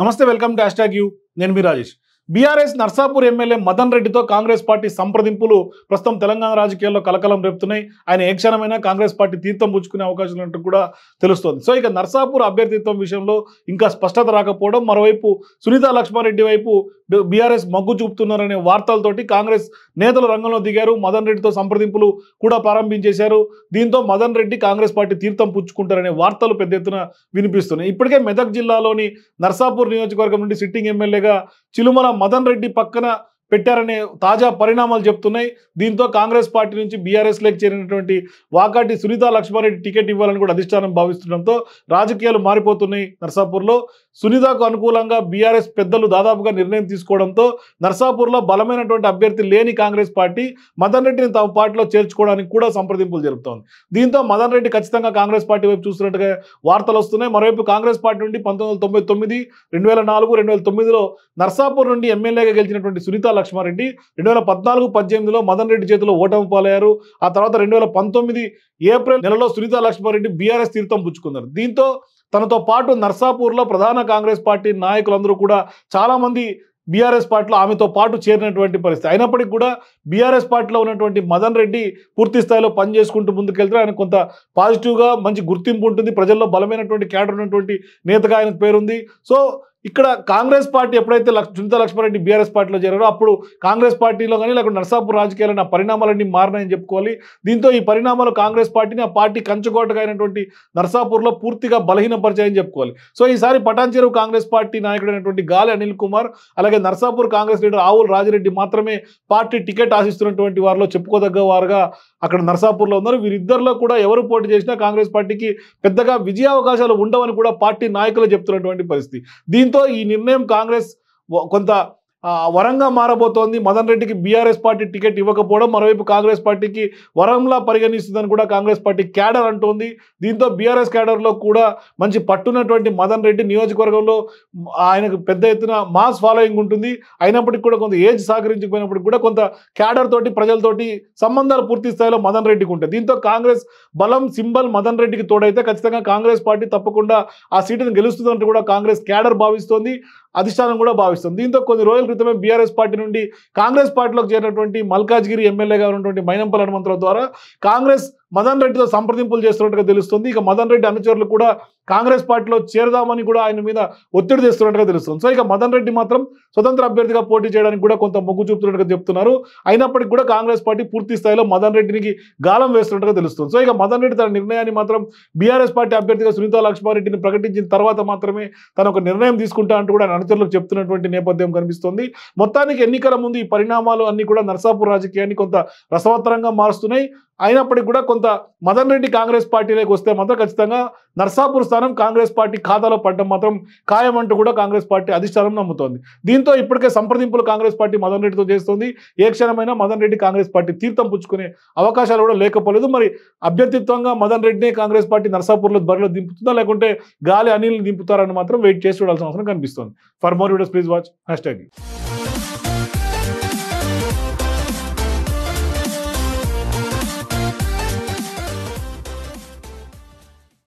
నమస్తే welcome to hashtag you నేను మీ రాజేష్ బీఆర్ఎస్ నర్సాపూర్ ఎమ్మెల్యే మదన్ రెడ్డితో కాంగ్రెస్ పార్టీ సంప్రదింపులు ప్రస్తుతం తెలంగాణ రాజకీయాల్లో కలకలం రేపుతున్నాయి ఆయన ఏ క్షణమైనా కాంగ్రెస్ పార్టీ తీర్థం పుచ్చుకునే అవకాశం ఉన్నట్టు కూడా తెలుస్తోంది సో ఇక నర్సాపూర్ అభ్యర్థిత్వం విషయంలో ఇంకా స్పష్టత రాకపోవడం మరోవైపు సునీత లక్ష్మారెడ్డి వైపు బీఆర్ఎస్ మగ్గు చూపుతున్నారనే వార్తలతోటి కాంగ్రెస్ నేతలు రంగంలో దిగారు మదన్ రెడ్డితో సంప్రదింపులు కూడా ప్రారంభించేశారు దీంతో మదన్ రెడ్డి కాంగ్రెస్ పార్టీ తీర్థం పుచ్చుకుంటారనే వార్తలు పెద్ద ఎత్తున వినిపిస్తున్నాయి ఇప్పటికే మెదక్ జిల్లాలోని నర్సాపూర్ నియోజకవర్గం నుండి సిట్టింగ్ ఎమ్మెల్యేగా చిలుమల మదన్ రెడ్డి పక్కన పెట్టారనే తాజా పరిణామాలు చెప్తున్నాయి దీంతో కాంగ్రెస్ పార్టీ నుంచి బీఆర్ఎస్లోకి చేరినటువంటి వాకాటి సునీత లక్ష్మారెడ్డి టికెట్ ఇవ్వాలని కూడా అధిష్టానం భావిస్తుండటంతో రాజకీయాలు మారిపోతున్నాయి నర్సాపూర్లో సునీతకు అనుకూలంగా బీఆర్ఎస్ పెద్దలు దాదాపుగా నిర్ణయం తీసుకోవడంతో నర్సాపూర్లో బలమైనటువంటి అభ్యర్థి లేని కాంగ్రెస్ పార్టీ మదన్ రెడ్డిని తమ పార్టీలో చేర్చుకోవడానికి కూడా సంప్రదింపులు జరుపుతోంది దీంతో మదన్ రెడ్డి ఖచ్చితంగా కాంగ్రెస్ పార్టీ వైపు చూస్తున్నట్టుగా వార్తలు వస్తున్నాయి మరోవైపు కాంగ్రెస్ పార్టీ నుండి పంతొమ్మిది వందల తొంభై తొమ్మిది నర్సాపూర్ నుండి ఎమ్మెల్యేగా గెలిచినటువంటి సునీత లక్ష్మారెడ్డి రెండు వేల పద్నాలుగు పద్దెనిమిదిలో మదన్ రెడ్డి చేతిలో ఓటమి పాలయ్యారు ఆ తర్వాత రెండు వేల పంతొమ్మిది ఏప్రిల్ నెలలో సునీత లక్ష్మారెడ్డి బీఆర్ఎస్ తీర్థం పుచ్చుకున్నారు దీంతో తనతో పాటు నర్సాపూర్లో ప్రధాన కాంగ్రెస్ పార్టీ నాయకులందరూ కూడా చాలామంది బీఆర్ఎస్ పార్టీలో ఆమెతో పాటు చేరినటువంటి పరిస్థితి అయినప్పటికీ కూడా బీఆర్ఎస్ పార్టీలో ఉన్నటువంటి మదన్ రెడ్డి పూర్తి స్థాయిలో పనిచేసుకుంటూ ముందుకెళ్తే ఆయన కొంత పాజిటివ్గా మంచి గుర్తింపు ఉంటుంది ప్రజల్లో బలమైనటువంటి క్యాడర్ ఉన్నటువంటి నేతగా ఆయనకు పేరుంది సో ఇక్కడ కాంగ్రెస్ పార్టీ ఎప్పుడైతే సునీతా లక్ష్మారెడ్డి బీఆర్ఎస్ పార్టీలో చేరారో అప్పుడు కాంగ్రెస్ పార్టీలో కానీ లేకుంటే నర్సాపూర్ రాజకీయాలను ఆ పరిణామాలన్నీ మారినాయని చెప్పుకోవాలి దీంతో ఈ పరిణామాలు కాంగ్రెస్ పార్టీని ఆ పార్టీ కంచుకోటగా అయినటువంటి నర్సాపూర్లో పూర్తిగా బలహీనపరిచాయని చెప్పుకోవాలి సో ఈసారి పటాన్ కాంగ్రెస్ పార్టీ నాయకుడైనటువంటి గాలి అనిల్ కుమార్ అలాగే నర్సాపూర్ కాంగ్రెస్ లీడర్ ఆవుల్ రాజిరెడ్డి మాత్రమే పార్టీ టికెట్ ఆశిస్తున్నటువంటి వారిలో చెప్పుకోదగ్గ వారుగా అక్కడ నర్సాపూర్లో ఉన్నారు వీరిద్దరిలో కూడా ఎవరు పోటీ చేసినా కాంగ్రెస్ పార్టీకి పెద్దగా విజయావకాశాలు ఉండవని కూడా పార్టీ నాయకులు చెప్తున్నటువంటి పరిస్థితి దీంతో దీంతో ఈ నిర్ణయం కాంగ్రెస్ కొంత వరంగా మారబోతోంది మదన్ రెడ్డికి బీఆర్ఎస్ పార్టీ టికెట్ ఇవ్వకపోవడం మరోవైపు కాంగ్రెస్ పార్టీకి వరంలా పరిగణిస్తుందని కూడా కాంగ్రెస్ పార్టీ క్యాడర్ అంటోంది దీంతో బీఆర్ఎస్ క్యాడర్లో కూడా మంచి పట్టున్నటువంటి మదన్ రెడ్డి నియోజకవర్గంలో ఆయనకు పెద్ద ఎత్తున మాస్ ఫాలోయింగ్ ఉంటుంది అయినప్పటికీ కూడా కొంత ఏజ్ సహకరించకపోయినప్పటికీ కూడా కొంత క్యాడర్ తోటి ప్రజలతోటి సంబంధాలు పూర్తి స్థాయిలో మదన్ రెడ్డికి ఉంటాయి దీంతో కాంగ్రెస్ బలం సింబల్ మదన్ రెడ్డికి తోడైతే ఖచ్చితంగా కాంగ్రెస్ పార్టీ తప్పకుండా ఆ సీటును గెలుస్తుందంటూ కూడా కాంగ్రెస్ క్యాడర్ భావిస్తోంది అధిష్టానం కూడా భావిస్తుంది దీంతో కొన్ని రోజుల క్రితమే బీఆర్ఎస్ పార్టీ నుండి కాంగ్రెస్ పార్టీలోకి చేరినటువంటి మల్కాజ్గిరి ఎమ్మెల్యేగా ఉన్నటువంటి మైనంపల్లి హనుమంతరావు ద్వారా కాంగ్రెస్ మదన్ రెడ్డితో సంప్రదింపులు చేస్తున్నట్టుగా తెలుస్తుంది ఇక మదన్ రెడ్డి అనుచరులు కూడా కాంగ్రెస్ పార్టీలో చేరదామని కూడా ఆయన మీద ఒత్తిడి తెస్తున్నట్టుగా తెలుస్తుంది సో ఇక మదన్ రెడ్డి మాత్రం స్వతంత్ర అభ్యర్థిగా పోటీ చేయడానికి కూడా కొంత మొగ్గు చూపుతున్నట్టుగా చెప్తున్నారు అయినప్పటికీ కూడా కాంగ్రెస్ పార్టీ పూర్తి స్థాయిలో మదన్ రెడ్డికి గాలం వేస్తున్నట్టుగా తెలుస్తుంది సో ఇక మదన్ రెడ్డి తన నిర్ణయాన్ని మాత్రం బీఆర్ఎస్ పార్టీ అభ్యర్థిగా సునీతా లక్ష్మారెడ్డిని ప్రకటించిన తర్వాత మాత్రమే తన ఒక నిర్ణయం తీసుకుంటా అంటూ కూడా ఆయన అనుచరులకు చెప్తున్నటువంటి నేపథ్యం కనిపిస్తుంది మొత్తానికి ఎన్నికల ముందు ఈ పరిణామాలు అన్ని కూడా నర్సాపూర్ రాజకీయాన్ని కొంత రసవత్తరంగా మారుస్తున్నాయి అయినప్పటికీ కూడా కొంత మదన్ రెడ్డి కాంగ్రెస్ పార్టీలోకి వస్తే మాత్రం ఖచ్చితంగా నర్సాపూర్ స్థానం కాంగ్రెస్ పార్టీ ఖాతాలో పడ్డం మాత్రం ఖాయమంటూ కూడా కాంగ్రెస్ పార్టీ అధిష్టానం నమ్ముతోంది దీంతో ఇప్పటికే సంప్రదింపులు కాంగ్రెస్ పార్టీ మదన్ రెడ్డితో చేస్తుంది ఏ క్షణమైనా మదన్ రెడ్డి కాంగ్రెస్ పార్టీ తీర్థం పుచ్చుకునే అవకాశాలు కూడా లేకపోలేదు మరి అభ్యర్థిత్వంగా మదన్ రెడ్డిని కాంగ్రెస్ పార్టీ నర్సాపూర్లో బరిలో దింపుతుందా లేకుంటే గాలి అనిల్ని దింపుతారని మాత్రం వెయిట్ చేసి చూడాల్సిన అవసరం కనిపిస్తుంది for more videos please watch hash tag